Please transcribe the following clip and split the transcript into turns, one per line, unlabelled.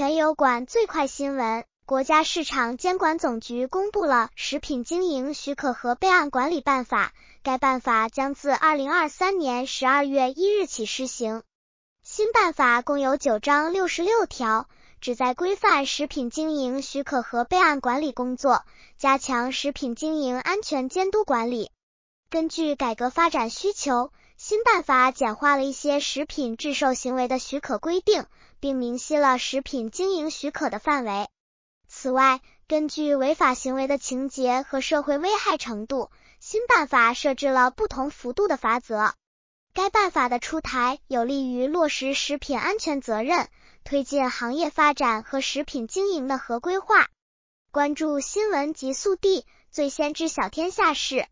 全油管最快新闻：国家市场监管总局公布了《食品经营许可和备案管理办法》，该办法将自二零二三年十二月一日起施行。新办法共有九章六十六条，旨在规范食品经营许可和备案管理工作，加强食品经营安全监督管理。根据改革发展需求，新办法简化了一些食品制售行为的许可规定，并明晰了食品经营许可的范围。此外，根据违法行为的情节和社会危害程度，新办法设置了不同幅度的罚则。该办法的出台有利于落实食品安全责任，推进行业发展和食品经营的合规化。关注新闻极速递，最先知晓天下事。